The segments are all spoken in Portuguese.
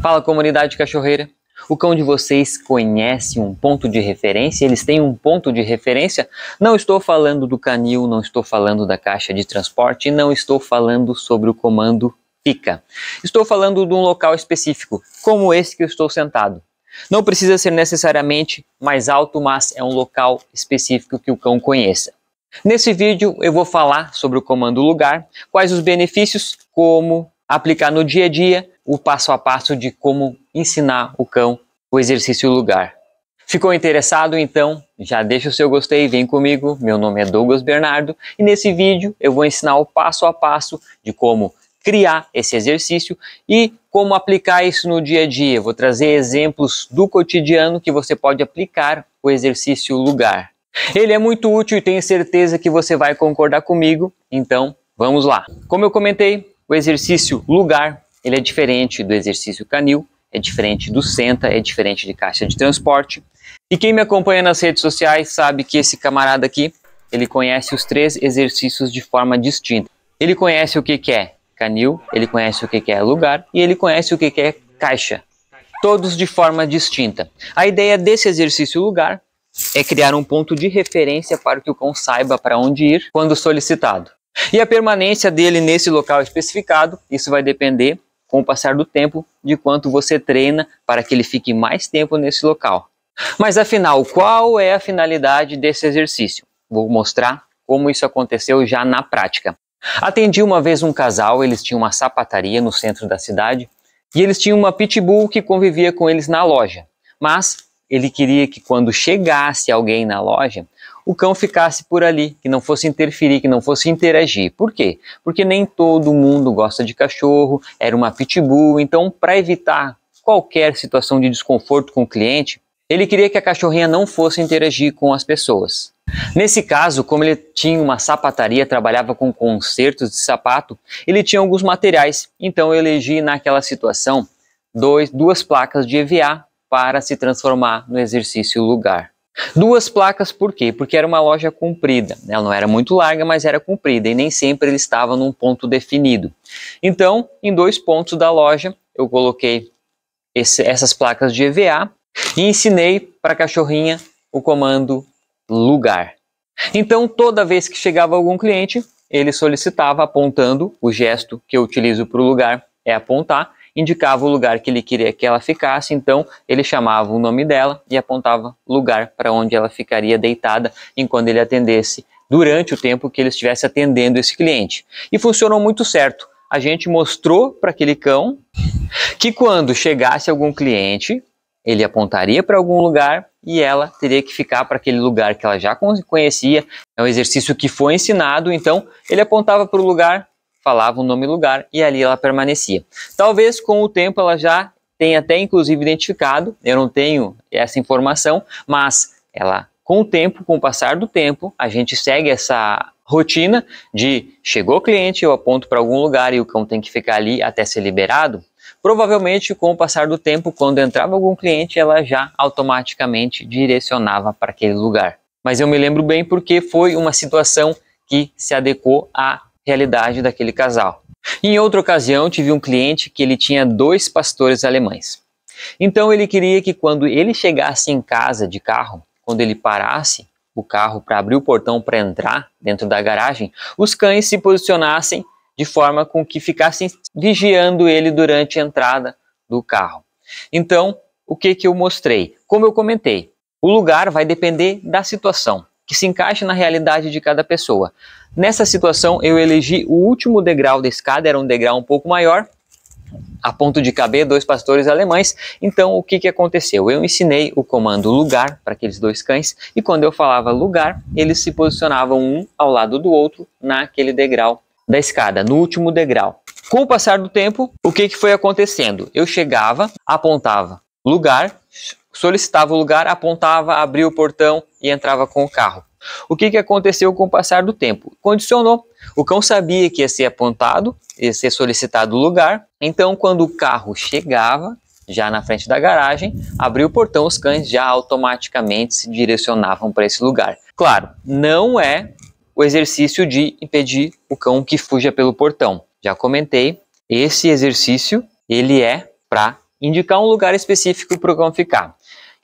Fala comunidade cachorreira! O cão de vocês conhece um ponto de referência? Eles têm um ponto de referência? Não estou falando do canil, não estou falando da caixa de transporte, não estou falando sobre o comando fica. Estou falando de um local específico, como esse que eu estou sentado. Não precisa ser necessariamente mais alto, mas é um local específico que o cão conheça. Nesse vídeo eu vou falar sobre o comando lugar, quais os benefícios, como aplicar no dia a dia o passo a passo de como ensinar o cão o exercício lugar. Ficou interessado? Então já deixa o seu gostei, vem comigo. Meu nome é Douglas Bernardo e nesse vídeo eu vou ensinar o passo a passo de como criar esse exercício e como aplicar isso no dia a dia. vou trazer exemplos do cotidiano que você pode aplicar o exercício lugar. Ele é muito útil e tenho certeza que você vai concordar comigo, então vamos lá. Como eu comentei, o exercício lugar, ele é diferente do exercício canil, é diferente do senta, é diferente de caixa de transporte. E quem me acompanha nas redes sociais sabe que esse camarada aqui, ele conhece os três exercícios de forma distinta. Ele conhece o que, é canil, ele conhece o que, é lugar e ele conhece o que é caixa. Todos de forma distinta. A ideia desse exercício lugar é criar um ponto de referência para que o cão saiba para onde ir quando solicitado. E a permanência dele nesse local especificado, isso vai depender com o passar do tempo de quanto você treina para que ele fique mais tempo nesse local. Mas afinal, qual é a finalidade desse exercício? Vou mostrar como isso aconteceu já na prática. Atendi uma vez um casal, eles tinham uma sapataria no centro da cidade e eles tinham uma pitbull que convivia com eles na loja. Mas ele queria que quando chegasse alguém na loja, o cão ficasse por ali, que não fosse interferir, que não fosse interagir. Por quê? Porque nem todo mundo gosta de cachorro, era uma pitbull, então para evitar qualquer situação de desconforto com o cliente, ele queria que a cachorrinha não fosse interagir com as pessoas. Nesse caso, como ele tinha uma sapataria, trabalhava com consertos de sapato, ele tinha alguns materiais, então eu elegi naquela situação dois, duas placas de EVA para se transformar no exercício lugar. Duas placas por quê? Porque era uma loja comprida. Né? Ela não era muito larga, mas era comprida e nem sempre ele estava num ponto definido. Então, em dois pontos da loja, eu coloquei esse, essas placas de EVA e ensinei para a cachorrinha o comando lugar. Então, toda vez que chegava algum cliente, ele solicitava apontando o gesto que eu utilizo para o lugar é apontar indicava o lugar que ele queria que ela ficasse, então ele chamava o nome dela e apontava lugar para onde ela ficaria deitada enquanto ele atendesse, durante o tempo que ele estivesse atendendo esse cliente. E funcionou muito certo. A gente mostrou para aquele cão que quando chegasse algum cliente, ele apontaria para algum lugar e ela teria que ficar para aquele lugar que ela já conhecia. É um exercício que foi ensinado, então ele apontava para o lugar falava o nome e lugar e ali ela permanecia. Talvez com o tempo ela já tenha até inclusive identificado, eu não tenho essa informação, mas ela com o tempo, com o passar do tempo, a gente segue essa rotina de chegou o cliente, eu aponto para algum lugar e o cão tem que ficar ali até ser liberado. Provavelmente, com o passar do tempo, quando entrava algum cliente, ela já automaticamente direcionava para aquele lugar. Mas eu me lembro bem porque foi uma situação que se adequou a realidade daquele casal. Em outra ocasião, tive um cliente que ele tinha dois pastores alemães. Então ele queria que quando ele chegasse em casa de carro, quando ele parasse o carro para abrir o portão para entrar dentro da garagem, os cães se posicionassem de forma com que ficassem vigiando ele durante a entrada do carro. Então, o que que eu mostrei? Como eu comentei, o lugar vai depender da situação que se encaixe na realidade de cada pessoa. Nessa situação, eu elegi o último degrau da escada, era um degrau um pouco maior, a ponto de caber dois pastores alemães. Então, o que, que aconteceu? Eu ensinei o comando lugar para aqueles dois cães, e quando eu falava lugar, eles se posicionavam um ao lado do outro naquele degrau da escada, no último degrau. Com o passar do tempo, o que, que foi acontecendo? Eu chegava, apontava lugar, solicitava o lugar, apontava, abria o portão e entrava com o carro. O que, que aconteceu com o passar do tempo? Condicionou. O cão sabia que ia ser apontado, ia ser solicitado o lugar. Então, quando o carro chegava, já na frente da garagem, abriu o portão, os cães já automaticamente se direcionavam para esse lugar. Claro, não é o exercício de impedir o cão que fuja pelo portão. Já comentei, esse exercício ele é para indicar um lugar específico para o cão ficar.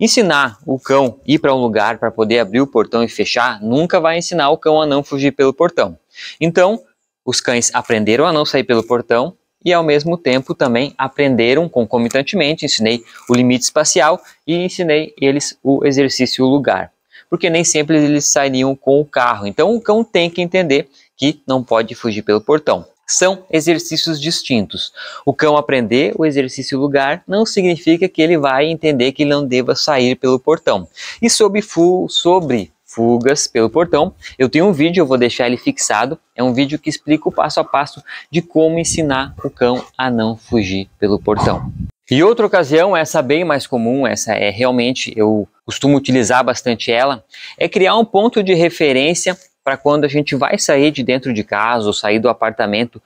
Ensinar o cão ir para um lugar para poder abrir o portão e fechar nunca vai ensinar o cão a não fugir pelo portão. Então, os cães aprenderam a não sair pelo portão e ao mesmo tempo também aprenderam concomitantemente, ensinei o limite espacial e ensinei eles o exercício o lugar, porque nem sempre eles sairiam com o carro. Então o cão tem que entender que não pode fugir pelo portão são exercícios distintos. O cão aprender o exercício lugar não significa que ele vai entender que não deva sair pelo portão. E sobre, fu sobre fugas pelo portão, eu tenho um vídeo, eu vou deixar ele fixado. É um vídeo que explica o passo a passo de como ensinar o cão a não fugir pelo portão. E outra ocasião, essa bem mais comum, essa é realmente eu costumo utilizar bastante ela, é criar um ponto de referência para quando a gente vai sair de dentro de casa ou sair do apartamento.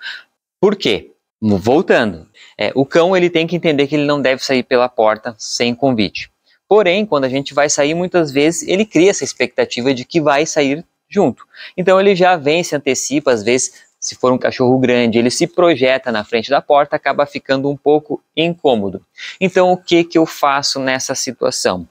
Por quê? Voltando, é, o cão ele tem que entender que ele não deve sair pela porta sem convite. Porém, quando a gente vai sair, muitas vezes ele cria essa expectativa de que vai sair junto. Então ele já vem, se antecipa, às vezes, se for um cachorro grande, ele se projeta na frente da porta, acaba ficando um pouco incômodo. Então o que, que eu faço nessa situação?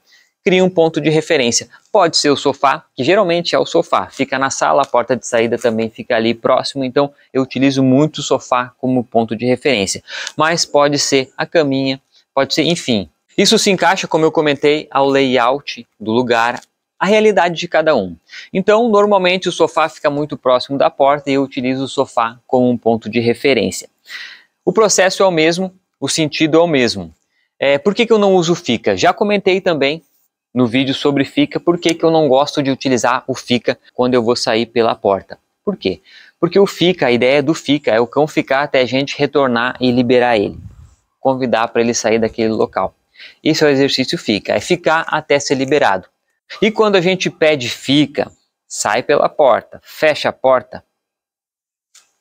crie um ponto de referência. Pode ser o sofá, que geralmente é o sofá, fica na sala, a porta de saída também fica ali próximo, então eu utilizo muito o sofá como ponto de referência. Mas pode ser a caminha, pode ser, enfim. Isso se encaixa, como eu comentei, ao layout do lugar, a realidade de cada um. Então, normalmente o sofá fica muito próximo da porta e eu utilizo o sofá como um ponto de referência. O processo é o mesmo, o sentido é o mesmo. É, por que, que eu não uso fica? Já comentei também no vídeo sobre fica, por que, que eu não gosto de utilizar o fica quando eu vou sair pela porta. Por quê? Porque o fica, a ideia do fica é o cão ficar até a gente retornar e liberar ele, convidar para ele sair daquele local. Isso é o exercício fica, é ficar até ser liberado. E quando a gente pede fica, sai pela porta, fecha a porta,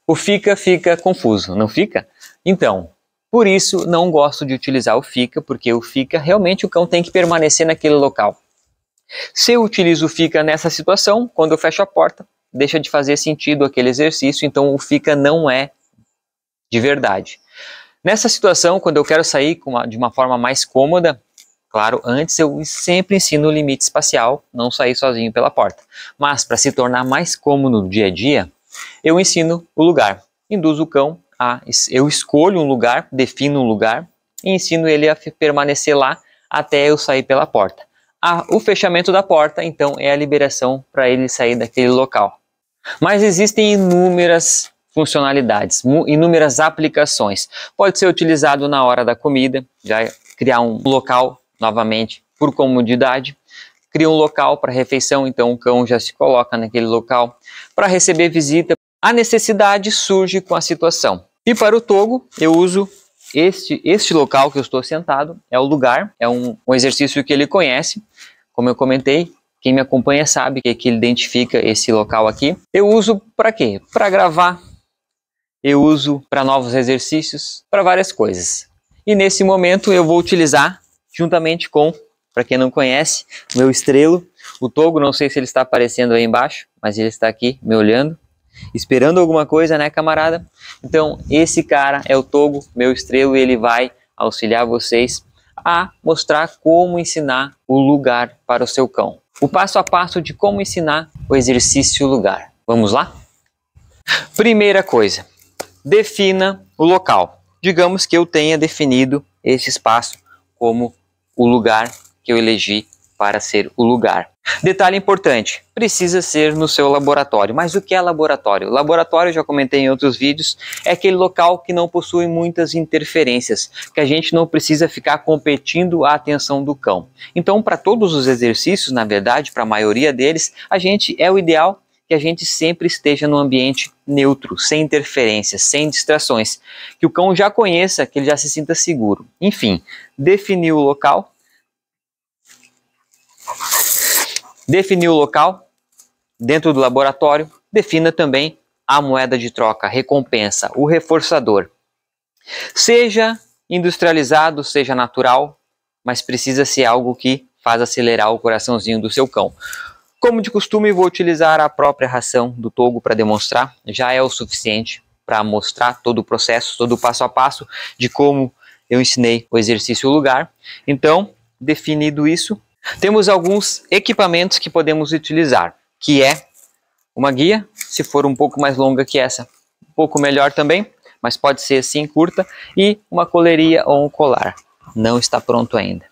o fica fica confuso, não fica? Então, por isso, não gosto de utilizar o fica, porque o fica realmente o cão tem que permanecer naquele local. Se eu utilizo o fica nessa situação, quando eu fecho a porta, deixa de fazer sentido aquele exercício, então o fica não é de verdade. Nessa situação, quando eu quero sair uma, de uma forma mais cômoda, claro, antes eu sempre ensino o limite espacial, não sair sozinho pela porta. Mas para se tornar mais cômodo no dia a dia, eu ensino o lugar, induzo o cão a ah, eu escolho um lugar, defino um lugar e ensino ele a permanecer lá até eu sair pela porta. o fechamento da porta, então, é a liberação para ele sair daquele local. Mas existem inúmeras funcionalidades, inúmeras aplicações. Pode ser utilizado na hora da comida, já criar um local novamente por comodidade. Cria um local para refeição, então o cão já se coloca naquele local. Para receber visita, a necessidade surge com a situação. E para o Togo, eu uso este, este local que eu estou sentado, é o lugar, é um, um exercício que ele conhece. Como eu comentei, quem me acompanha sabe que, que ele identifica esse local aqui. Eu uso para quê? Para gravar, eu uso para novos exercícios, para várias coisas. E nesse momento eu vou utilizar juntamente com, para quem não conhece, meu estrelo, o Togo, não sei se ele está aparecendo aí embaixo, mas ele está aqui me olhando. Esperando alguma coisa, né, camarada? Então, esse cara é o Togo, meu estrelo, e ele vai auxiliar vocês a mostrar como ensinar o lugar para o seu cão. O passo a passo de como ensinar o exercício lugar. Vamos lá? Primeira coisa, defina o local. Digamos que eu tenha definido esse espaço como o lugar que eu elegi para ser o lugar. Detalhe importante: precisa ser no seu laboratório. Mas o que é laboratório? Laboratório, já comentei em outros vídeos, é aquele local que não possui muitas interferências, que a gente não precisa ficar competindo a atenção do cão. Então, para todos os exercícios, na verdade, para a maioria deles, a gente é o ideal que a gente sempre esteja no ambiente neutro, sem interferências, sem distrações, que o cão já conheça, que ele já se sinta seguro. Enfim, definir o local Definiu o local dentro do laboratório, defina também a moeda de troca, recompensa, o reforçador. Seja industrializado, seja natural, mas precisa ser algo que faz acelerar o coraçãozinho do seu cão. Como de costume, vou utilizar a própria ração do togo para demonstrar, já é o suficiente para mostrar todo o processo, todo o passo a passo de como eu ensinei o exercício o lugar. Então, definido isso, temos alguns equipamentos que podemos utilizar, que é uma guia, se for um pouco mais longa que essa, um pouco melhor também, mas pode ser assim curta, e uma coleria ou um colar. Não está pronto ainda.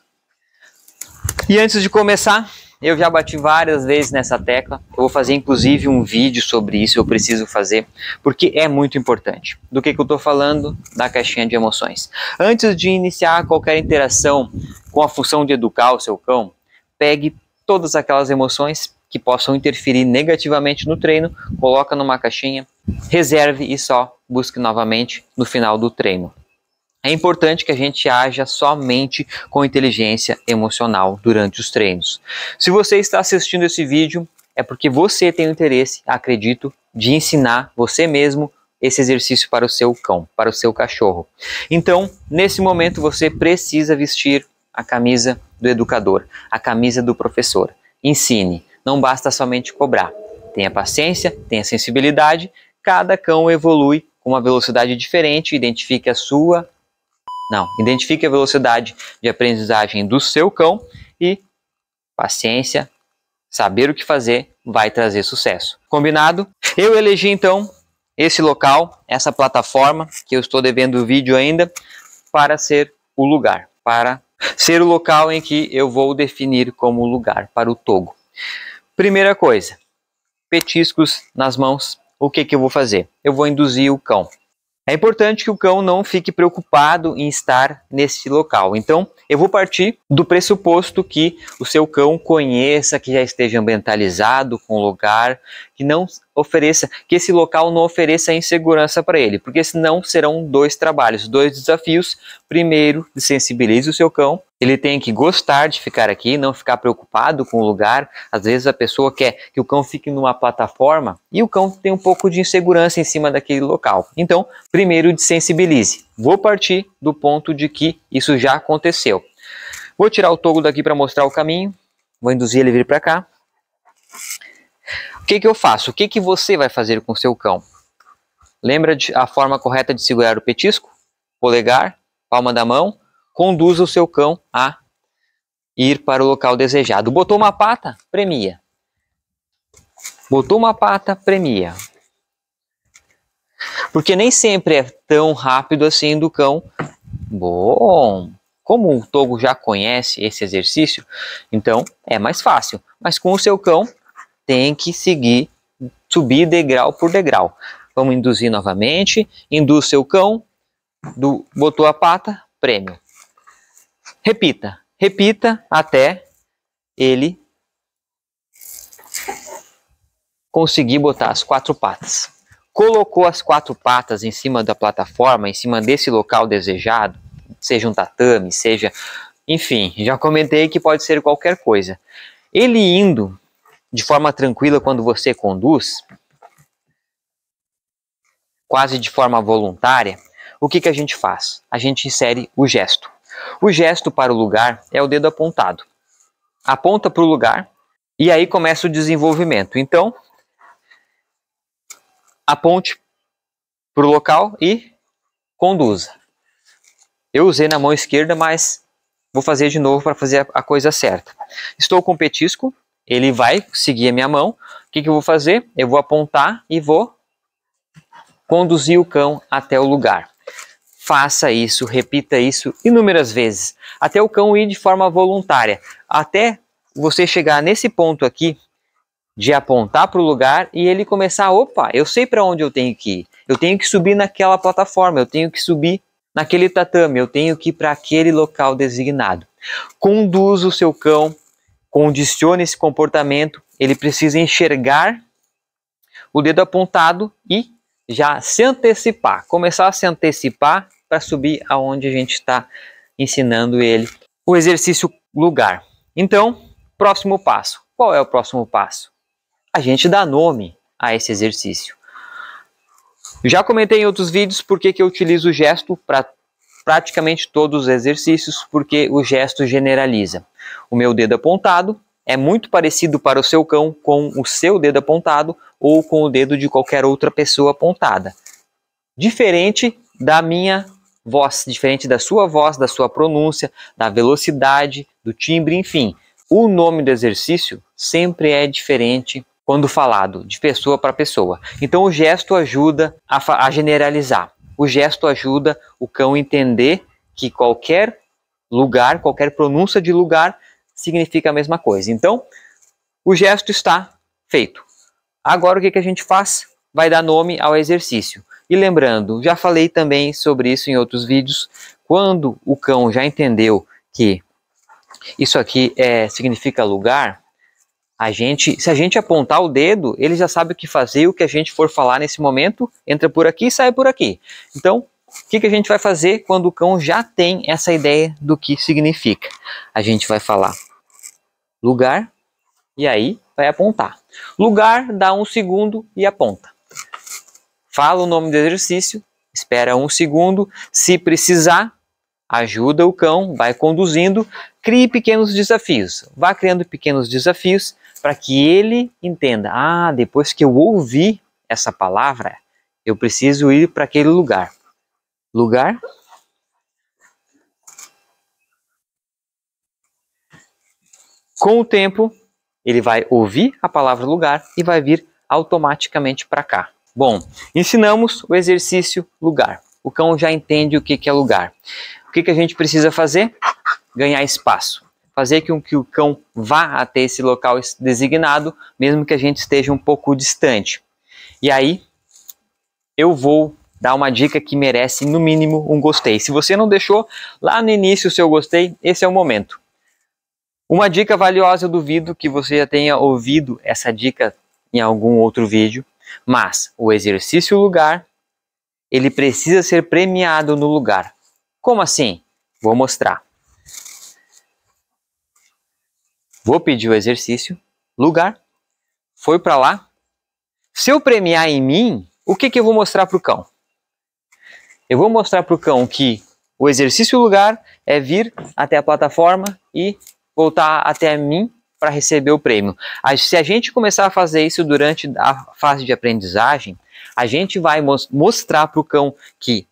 E antes de começar, eu já bati várias vezes nessa tecla. Eu vou fazer inclusive um vídeo sobre isso, eu preciso fazer, porque é muito importante. Do que, que eu estou falando? Da caixinha de emoções. Antes de iniciar qualquer interação com a função de educar o seu cão, pegue todas aquelas emoções que possam interferir negativamente no treino, coloca numa caixinha, reserve e só busque novamente no final do treino. É importante que a gente haja somente com inteligência emocional durante os treinos. Se você está assistindo esse vídeo, é porque você tem o interesse, acredito, de ensinar você mesmo esse exercício para o seu cão, para o seu cachorro. Então, nesse momento você precisa vestir a camisa do educador, a camisa do professor. Ensine, não basta somente cobrar. Tenha paciência, tenha sensibilidade, cada cão evolui com uma velocidade diferente, identifique a sua. Não, identifique a velocidade de aprendizagem do seu cão e paciência, saber o que fazer vai trazer sucesso. Combinado? Eu elegi então esse local, essa plataforma que eu estou devendo o vídeo ainda para ser o lugar para ser o local em que eu vou definir como lugar para o togo. Primeira coisa, petiscos nas mãos, o que, que eu vou fazer? Eu vou induzir o cão. É importante que o cão não fique preocupado em estar nesse local. Então, eu vou partir do pressuposto que o seu cão conheça, que já esteja ambientalizado com o lugar, que não ofereça, que esse local não ofereça insegurança para ele, porque senão serão dois trabalhos, dois desafios. Primeiro, sensibilize o seu cão, ele tem que gostar de ficar aqui, não ficar preocupado com o lugar. Às vezes a pessoa quer que o cão fique numa plataforma e o cão tem um pouco de insegurança em cima daquele local. Então, primeiro sensibilize. Vou partir do ponto de que isso já aconteceu. Vou tirar o togo daqui para mostrar o caminho. Vou induzir ele vir para cá. O que, que eu faço? O que, que você vai fazer com o seu cão? Lembra de, a forma correta de segurar o petisco? Polegar, palma da mão, conduza o seu cão a ir para o local desejado. Botou uma pata, premia. Botou uma pata, premia. Porque nem sempre é tão rápido assim do cão. Bom, como o Togo já conhece esse exercício, então é mais fácil. Mas com o seu cão, tem que seguir, subir degrau por degrau. Vamos induzir novamente, induz seu cão, do, botou a pata, prêmio. Repita, repita até ele conseguir botar as quatro patas. Colocou as quatro patas em cima da plataforma, em cima desse local desejado, seja um tatame, seja. Enfim, já comentei que pode ser qualquer coisa. Ele indo de forma tranquila quando você conduz, quase de forma voluntária, o que, que a gente faz? A gente insere o gesto. O gesto para o lugar é o dedo apontado. Aponta para o lugar e aí começa o desenvolvimento. Então, aponte para o local e conduza. Eu usei na mão esquerda, mas vou fazer de novo para fazer a coisa certa. Estou com o petisco, ele vai seguir a minha mão. O que, que eu vou fazer? Eu vou apontar e vou conduzir o cão até o lugar. Faça isso, repita isso inúmeras vezes, até o cão ir de forma voluntária, até você chegar nesse ponto aqui de apontar para o lugar e ele começar, opa, eu sei para onde eu tenho que ir. Eu tenho que subir naquela plataforma, eu tenho que subir naquele tatame, eu tenho que ir para aquele local designado. Conduza o seu cão condiciona esse comportamento, ele precisa enxergar o dedo apontado e já se antecipar, começar a se antecipar para subir aonde a gente está ensinando ele o exercício lugar. Então, próximo passo. Qual é o próximo passo? A gente dá nome a esse exercício. Já comentei em outros vídeos porque que eu utilizo o gesto para praticamente todos os exercícios, porque o gesto generaliza. O meu dedo apontado é muito parecido para o seu cão com o seu dedo apontado ou com o dedo de qualquer outra pessoa apontada. Diferente da minha voz, diferente da sua voz, da sua pronúncia, da velocidade, do timbre, enfim. O nome do exercício sempre é diferente quando falado de pessoa para pessoa. Então o gesto ajuda a, a generalizar. O gesto ajuda o cão entender que qualquer lugar, qualquer pronúncia de lugar significa a mesma coisa. Então, o gesto está feito. Agora o que, que a gente faz? Vai dar nome ao exercício. E lembrando, já falei também sobre isso em outros vídeos, quando o cão já entendeu que isso aqui é, significa lugar, a gente, se a gente apontar o dedo, ele já sabe o que fazer, o que a gente for falar nesse momento, entra por aqui e sai por aqui. Então, o que, que a gente vai fazer quando o cão já tem essa ideia do que significa? A gente vai falar lugar e aí vai apontar. Lugar dá um segundo e aponta. Fala o nome do exercício, espera um segundo. Se precisar, ajuda o cão, vai conduzindo, crie pequenos desafios. Vá criando pequenos desafios para que ele entenda: ah, depois que eu ouvi essa palavra, eu preciso ir para aquele lugar lugar. Com o tempo, ele vai ouvir a palavra lugar e vai vir automaticamente para cá. Bom, ensinamos o exercício lugar. O cão já entende o que, que é lugar. O que, que a gente precisa fazer? Ganhar espaço. Fazer com que o cão vá até esse local designado, mesmo que a gente esteja um pouco distante. E aí, eu vou dá uma dica que merece no mínimo um gostei. Se você não deixou lá no início o seu gostei, esse é o momento. Uma dica valiosa, eu duvido que você já tenha ouvido essa dica em algum outro vídeo, mas o exercício lugar, ele precisa ser premiado no lugar. Como assim? Vou mostrar. Vou pedir o exercício, lugar, foi para lá. Se eu premiar em mim, o que, que eu vou mostrar para o cão? Eu vou mostrar para o cão que o exercício lugar é vir até a plataforma e voltar até mim para receber o prêmio. Se a gente começar a fazer isso durante a fase de aprendizagem, a gente vai mostrar para o cão que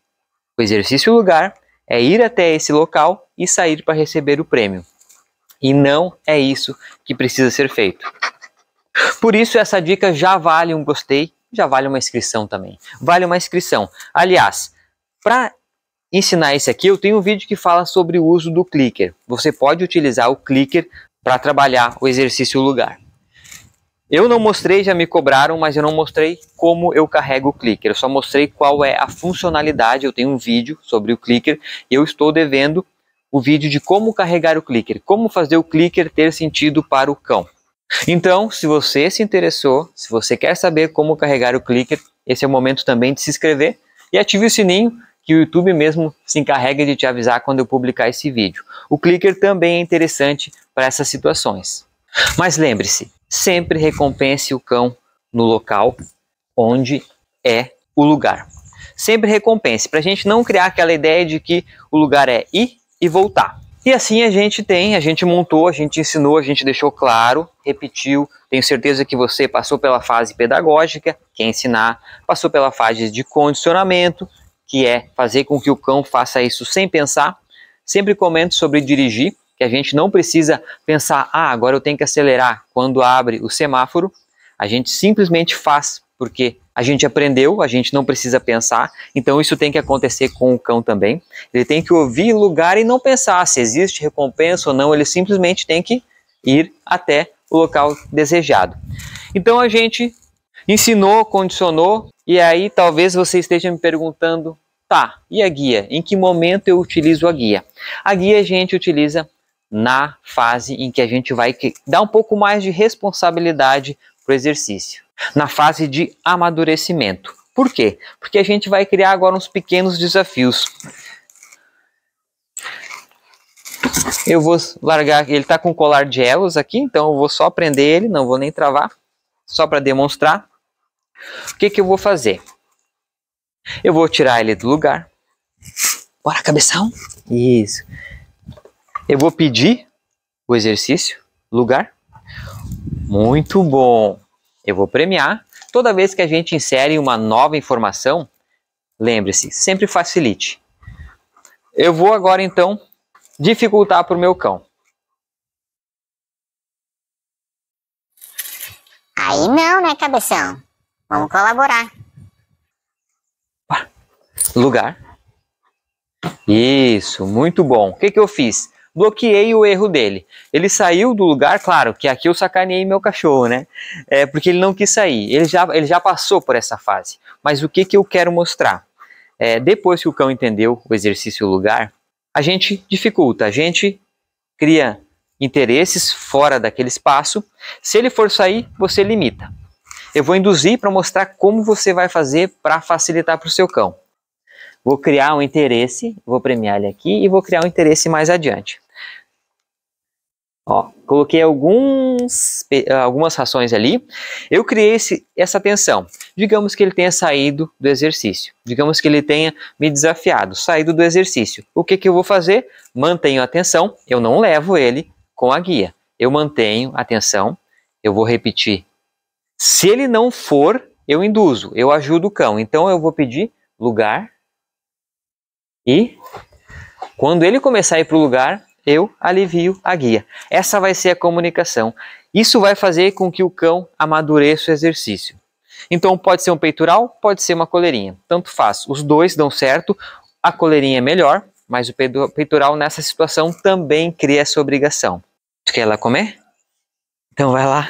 o exercício lugar é ir até esse local e sair para receber o prêmio. E não é isso que precisa ser feito. Por isso, essa dica já vale um gostei, já vale uma inscrição também. Vale uma inscrição. Aliás, para ensinar esse aqui, eu tenho um vídeo que fala sobre o uso do clicker. Você pode utilizar o clicker para trabalhar o exercício lugar. Eu não mostrei, já me cobraram, mas eu não mostrei como eu carrego o clicker. Eu só mostrei qual é a funcionalidade. Eu tenho um vídeo sobre o clicker e eu estou devendo o vídeo de como carregar o clicker, como fazer o clicker ter sentido para o cão. Então, se você se interessou, se você quer saber como carregar o clicker, esse é o momento também de se inscrever e ative o sininho que o YouTube mesmo se encarrega de te avisar quando eu publicar esse vídeo. O clicker também é interessante para essas situações. Mas lembre-se, sempre recompense o cão no local onde é o lugar. Sempre recompense, para a gente não criar aquela ideia de que o lugar é ir e voltar. E assim a gente tem, a gente montou, a gente ensinou, a gente deixou claro, repetiu. Tenho certeza que você passou pela fase pedagógica, que é ensinar, passou pela fase de condicionamento, que é fazer com que o cão faça isso sem pensar. Sempre comento sobre dirigir, que a gente não precisa pensar, ah, agora eu tenho que acelerar quando abre o semáforo. A gente simplesmente faz, porque a gente aprendeu, a gente não precisa pensar, então isso tem que acontecer com o cão também. Ele tem que ouvir lugar e não pensar se existe recompensa ou não, ele simplesmente tem que ir até o local desejado. Então a gente ensinou, condicionou, e aí talvez você esteja me perguntando, tá, e a guia? Em que momento eu utilizo a guia? A guia a gente utiliza na fase em que a gente vai dar um pouco mais de responsabilidade para o exercício, na fase de amadurecimento. Por quê? Porque a gente vai criar agora uns pequenos desafios. Eu vou largar, ele está com colar de elos aqui, então eu vou só prender ele, não vou nem travar, só para demonstrar. O que, que eu vou fazer? Eu vou tirar ele do lugar. Bora, cabeção. Isso. Eu vou pedir o exercício, lugar. Muito bom. Eu vou premiar. Toda vez que a gente insere uma nova informação, lembre-se, sempre facilite. Eu vou agora, então, dificultar para o meu cão. Aí não, né, cabeção? Vamos colaborar. Lugar. Isso, muito bom. O que, que eu fiz? Bloqueei o erro dele. Ele saiu do lugar, claro, que aqui eu sacaneei meu cachorro, né? É porque ele não quis sair. Ele já, ele já passou por essa fase. Mas o que, que eu quero mostrar? É, depois que o cão entendeu o exercício lugar, a gente dificulta, a gente cria interesses fora daquele espaço. Se ele for sair, você limita. Eu vou induzir para mostrar como você vai fazer para facilitar para o seu cão. Vou criar um interesse, vou premiar ele aqui e vou criar um interesse mais adiante. Ó, coloquei alguns, algumas rações ali. Eu criei esse, essa tensão. Digamos que ele tenha saído do exercício. Digamos que ele tenha me desafiado, saído do exercício. O que, que eu vou fazer? Mantenho a tensão, eu não levo ele com a guia. Eu mantenho a tensão, eu vou repetir se ele não for, eu induzo, eu ajudo o cão. Então eu vou pedir lugar e quando ele começar a ir para o lugar, eu alivio a guia. Essa vai ser a comunicação. Isso vai fazer com que o cão amadureça o exercício. Então pode ser um peitoral, pode ser uma coleirinha. Tanto faz. Os dois dão certo. A coleirinha é melhor, mas o peitoral nessa situação também cria essa obrigação. quer ela comer? Então vai lá.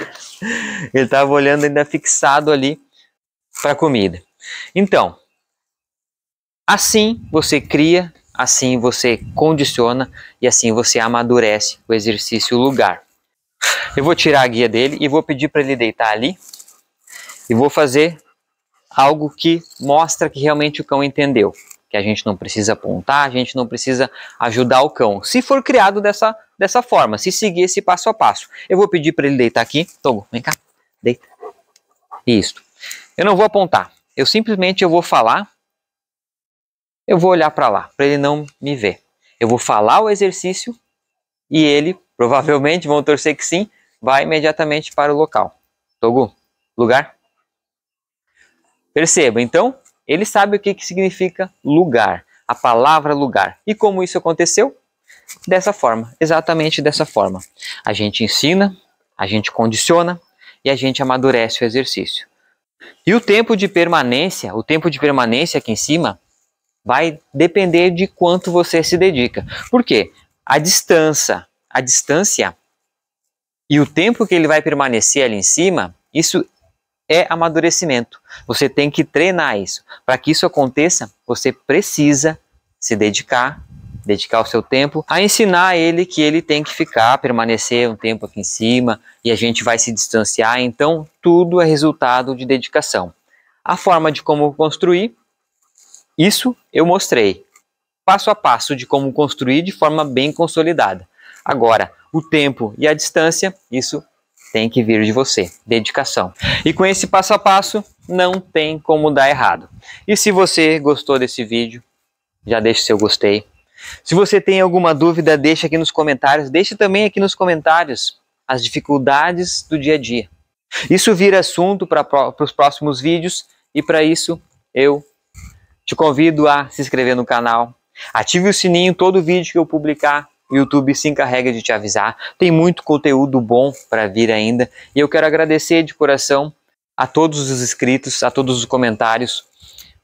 Ele estava olhando ainda fixado ali para a comida. Então, assim você cria, assim você condiciona e assim você amadurece o exercício lugar. Eu vou tirar a guia dele e vou pedir para ele deitar ali e vou fazer algo que mostra que realmente o cão entendeu que a gente não precisa apontar, a gente não precisa ajudar o cão. Se for criado dessa, dessa forma, se seguir esse passo a passo. Eu vou pedir para ele deitar aqui. Togo, vem cá. Deita. Isso. Eu não vou apontar. Eu simplesmente eu vou falar. Eu vou olhar para lá, para ele não me ver. Eu vou falar o exercício e ele, provavelmente, vão torcer que sim, vai imediatamente para o local. Togo, lugar? Perceba, então, ele sabe o que, que significa lugar, a palavra lugar. E como isso aconteceu? Dessa forma, exatamente dessa forma. A gente ensina, a gente condiciona e a gente amadurece o exercício. E o tempo de permanência, o tempo de permanência aqui em cima, vai depender de quanto você se dedica. Por quê? A distância, a distância e o tempo que ele vai permanecer ali em cima, isso é amadurecimento. Você tem que treinar isso. Para que isso aconteça, você precisa se dedicar, dedicar o seu tempo a ensinar ele que ele tem que ficar, permanecer um tempo aqui em cima e a gente vai se distanciar. Então, tudo é resultado de dedicação. A forma de como construir, isso eu mostrei. Passo a passo de como construir de forma bem consolidada. Agora, o tempo e a distância, isso tem que vir de você. Dedicação. E com esse passo a passo, não tem como dar errado. E se você gostou desse vídeo, já deixe seu gostei. Se você tem alguma dúvida, deixe aqui nos comentários. Deixe também aqui nos comentários as dificuldades do dia a dia. Isso vira assunto para os próximos vídeos e para isso eu te convido a se inscrever no canal, ative o sininho todo vídeo que eu publicar o YouTube se encarrega de te avisar. Tem muito conteúdo bom para vir ainda. E eu quero agradecer de coração a todos os inscritos, a todos os comentários.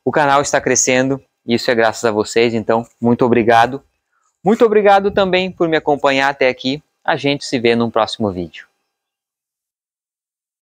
O canal está crescendo e isso é graças a vocês, então muito obrigado. Muito obrigado também por me acompanhar até aqui. A gente se vê num próximo vídeo.